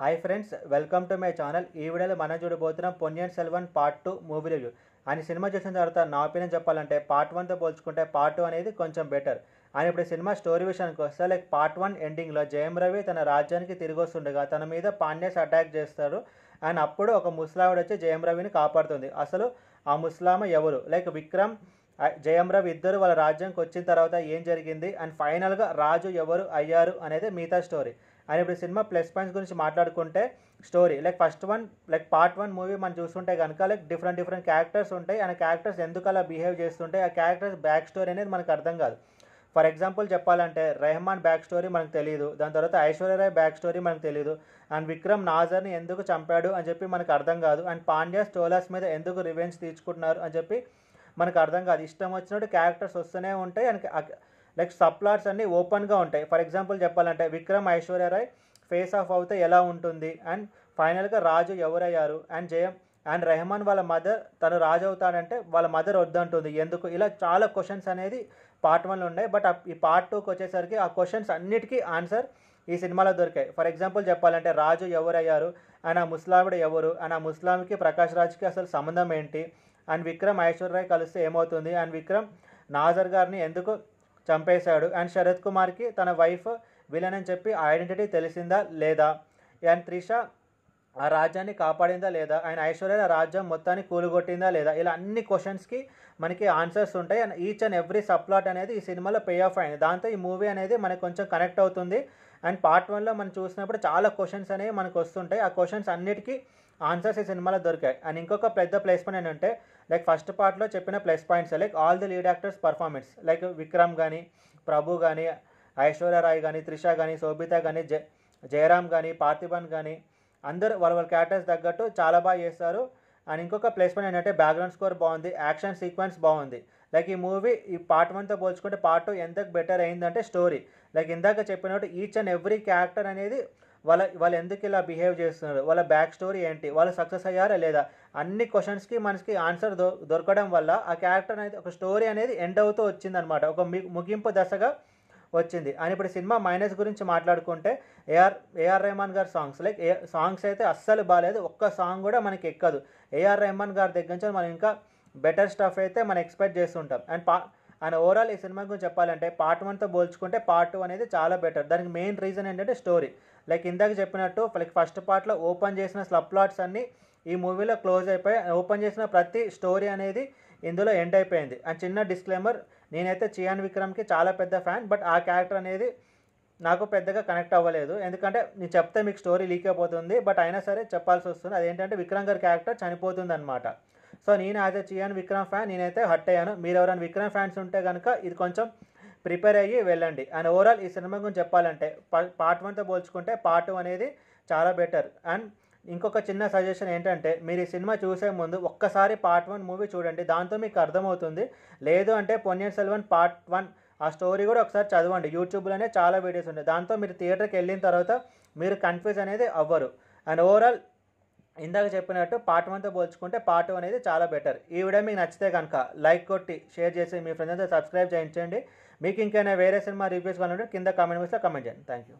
hi friends welcome to my channel ఈ వీడియోలో మనం చూడబోతున్నాం Ponniyin Selvan part two movie review అని సినిమా చూసిన తర్వాత నా ఒపీనియన్ చెప్పాలంటే పార్ట్ వన్తో పోల్చుకుంటే పార్ట్ టూ అనేది కొంచెం బెటర్ అని ఇప్పుడు సినిమా స్టోరీ విషయానికి వస్తే లైక్ పార్ట్ వన్ ఎండింగ్లో జయం రవి తన రాజ్యానికి తిరిగి వస్తుండగా తన మీద పాండ్యాస్ అటాక్ చేస్తారు అండ్ అప్పుడు ఒక ముస్లావిడ వచ్చి జయం రవిని కాపాడుతుంది అసలు ఆ ముస్లామ ఎవరు లైక్ విక్రమ్ జయమ్రవ్ ఇద్దరు వాళ్ళ రాజ్యంకి వచ్చిన తర్వాత ఏం జరిగింది అండ్ ఫైనల్గా రాజు ఎవరు అయ్యారు అనేది మిగతా స్టోరీ అండ్ ఇప్పుడు సినిమా ప్లస్ పాయింట్స్ గురించి మాట్లాడుకుంటే story like first one like part one movie మనం చూస్తుంటే కనుక like different different characters and అండ్ క్యారెక్టర్స్ ఎందుకు అలా బిహేవ్ చేస్తుంటే ఆ క్యారెక్టర్స్ బ్యాక్ స్టోరీ అనేది మనకు అర్థం కాదు ఫర్ ఎగ్జాంపుల్ చెప్పాలంటే రెహమాన్ బ్యాక్ స్టోరీ మనకు తెలియదు దాని తర్వాత ఐశ్వర్యరాయ్ బ్యాక్ స్టోరీ మనకు తెలియదు అండ్ విక్రమ్ నాజర్ని ఎందుకు చంపాడు అని చెప్పి మనకు అర్థం కాదు అండ్ పాండ్యా స్టోలాస్ మీద ఎందుకు రివెంజ్ తీర్చుకుంటున్నారు అని చెప్పి మనకు అర్థం కాదు ఇష్టం వచ్చినట్టు క్యారెక్టర్స్ వస్తూనే ఉంటాయి అండ్ లైక్ సప్లాట్స్ అన్నీ ఓపెన్గా ఉంటాయి ఫర్ ఎగ్జాంపుల్ చెప్పాలంటే విక్రమ్ ఐశ్వర్యరాయ్ ఫేస్ ఆఫ్ అవుతే ఎలా ఉంటుంది అండ్ ఫైనల్గా రాజు ఎవరయ్యారు అండ్ జయం అండ్ రెహమాన్ వాళ్ళ మదర్ తను రాజు అవుతాడంటే వాళ్ళ మదర్ వద్దంటుంది ఎందుకు ఇలా చాలా క్వశ్చన్స్ అనేది పార్ట్ వన్లో ఉన్నాయి బట్ ఈ పార్ట్ టూకి వచ్చేసరికి ఆ క్వశ్చన్స్ అన్నిటికీ ఆన్సర్ ఈ సినిమాలో దొరికాయి ఫర్ ఎగ్జాంపుల్ చెప్పాలంటే రాజు ఎవరయ్యారు అండ్ ఆ ముస్లాముడు ఎవరు ఆయన ముస్లాంకి ప్రకాష్ రాజ్కి అసలు సంబంధం ఏంటి అండ్ విక్రమ్ ఐశ్వర్యరాయ్ కలిస్తే ఏమవుతుంది అండ్ విక్రమ్ నాజర్ గారిని ఎందుకు చంపేశాడు అండ్ శరత్ కుమార్కి తన వైఫ్ విలనని అని చెప్పి ఐడెంటిటీ తెలిసిందా లేదా అండ్ త్రిష ఆ రాజ్యాన్ని కాపాడిందా లేదా అండ్ ఐశ్వర్య రాజ్యం మొత్తాన్ని కూలుగొట్టిందా లేదా ఇలా అన్ని క్వశ్చన్స్కి మనకి ఆన్సర్స్ ఉంటాయి and each and every subplot అనేది ఈ సినిమాలో పే ఆఫ్ అయింది దాంతో ఈ మూవీ అనేది మనకు కొంచెం కనెక్ట్ అవుతుంది అండ్ పార్ట్ వన్లో మనం చూసినప్పుడు చాలా క్వశ్చన్స్ అనేవి మనకు వస్తుంటాయి ఆ క్వశ్చన్స్ అన్నిటికీ ఆన్సర్స్ ఈ సినిమాలో దొరికాయి అండ్ ఇంకొక పెద్ద ప్లేస్ పాయింట్ ఏంటంటే లైక్ ఫస్ట్ పార్ట్లో చెప్పిన plus points like all the lead actors performance like Vikram కానీ ప్రభు కానీ ఐశ్వర్య రాయ్ కానీ త్రిష కానీ శోభిత కానీ జయ జయరామ్ కానీ పార్థిబన్ కానీ అందరూ వాళ్ళ వాళ్ళ క్యారెక్టర్స్ తగ్గట్టు చాలా బాగా చేస్తారు అండ్ ఇంకొక ప్లేస్ పాయింట్ ఏంటంటే బ్యాక్గ్రౌండ్ స్కోర్ బాగుంది యాక్షన్ సీక్వెన్స్ బాగుంది లైక్ ఈ మూవీ ఈ పార్ట్ వన్తో పోల్చుకుంటే పార్ట్ టూ ఎంత బెటర్ అయిందంటే స్టోరీ లైక్ ఇందాక చెప్పినట్టు ఈచ్ అండ్ ఎవ్రీ క్యారెక్టర్ అనేది వాళ్ళ వాళ్ళు ఎందుకు ఇలా బిహేవ్ చేస్తున్నారు వాళ్ళ బ్యాక్ స్టోరీ ఏంటి వాళ్ళు సక్సెస్ అయ్యారా లేదా అన్ని క్వశ్చన్స్కి మనకి ఆన్సర్ దొ దొరకడం వల్ల ఆ క్యారెక్టర్ అనేది ఒక స్టోరీ అనేది ఎండ్ అవుతూ వచ్చిందనమాట ఒక ముగింపు దశగా వచ్చింది అని ఇప్పుడు సినిమా మైనస్ గురించి మాట్లాడుకుంటే ఏఆర్ ఏఆర్ రెహమాన్ గారి సాంగ్స్ లైక్ ఏ సాంగ్స్ అయితే అస్సలు బాగాలేదు ఒక్క సాంగ్ కూడా మనకి ఎక్కదు ఏఆర్ రెహమాన్ గారి దగ్గర నుంచి మనం ఇంకా బెటర్ స్టఫ్ అయితే మనం ఎక్స్పెక్ట్ చేస్తుంటాం అండ్ పా అండ్ ఓవరాల్ ఈ సినిమా గురించి చెప్పాలంటే పార్ట్ వన్తో పోల్చుకుంటే పార్ట్ టూ అనేది చాలా బెటర్ దానికి మెయిన్ రీజన్ ఏంటంటే స్టోరీ లైక్ ఇందాక చెప్పినట్టు లైక్ ఫస్ట్ పార్ట్లో ఓపెన్ చేసిన స్లబ్ ప్లాట్స్ అన్నీ ఈ మూవీలో క్లోజ్ అయిపోయి ఓపెన్ చేసిన ప్రతి స్టోరీ అనేది ఇందులో ఎండ్ అయిపోయింది అండ్ చిన్న డిస్క్లైమర్ నేనైతే చియాన్ విక్రమ్కి చాలా పెద్ద ఫ్యాన్ బట్ ఆ క్యారెక్టర్ అనేది నాకు పెద్దగా కనెక్ట్ అవ్వలేదు ఎందుకంటే నేను చెప్తే మీకు స్టోరీ లీక్ అయిపోతుంది బట్ అయినా సరే చెప్పాల్సి వస్తుంది అదేంటంటే విక్రమ్ గారి క్యారెక్టర్ చనిపోతుంది అనమాట సో నేను యాజ్ చేయను చియాన్ విక్రమ్ ఫ్యాన్ నేనైతే హట్ అయ్యాను మీరు ఎవరైనా విక్రమ్ ఫ్యాన్స్ ఉంటే కనుక ఇది కొంచెం ప్రిపేర్ అయ్యి వెళ్ళండి అండ్ ఓవరాల్ ఈ సినిమా గురించి చెప్పాలంటే పార్ట్ వన్తో పోల్చుకుంటే పార్ట్ టూ అనేది చాలా బెటర్ అండ్ ఇంకొక చిన్న సజెషన్ ఏంటంటే మీరు ఈ సినిమా చూసే ముందు ఒక్కసారి పార్ట్ వన్ మూవీ చూడండి దాంతో మీకు అర్థమవుతుంది లేదు అంటే పొన్నియన్ సెల్వన్ పార్ట్ వన్ ఆ స్టోరీ కూడా ఒకసారి చదవండి యూట్యూబ్లోనే చాలా వీడియోస్ ఉన్నాయి దాంతో మీరు థియేటర్కి వెళ్ళిన తర్వాత మీరు కన్ఫ్యూజ్ అనేది అవ్వరు అండ్ ఓవరాల్ ఇందాక చెప్పినట్టు పార్ట్ వన్తో పోల్చుకుంటే పార్ట్ వన్ అనేది చాలా బెటర్ ఈ వీడియో మీకు నచ్చితే కనుక లైక్ కొట్టి షేర్ చేసి మీ ఫ్రెండ్స్ సబ్స్క్రైబ్ చేయించండి మీకు ఇంకైనా వేరే సినిమా రివ్యూస్ కావాలంటే కింద కామెంట్ బాక్స్లో కామెంట్ చేయండి థ్యాంక్ యూ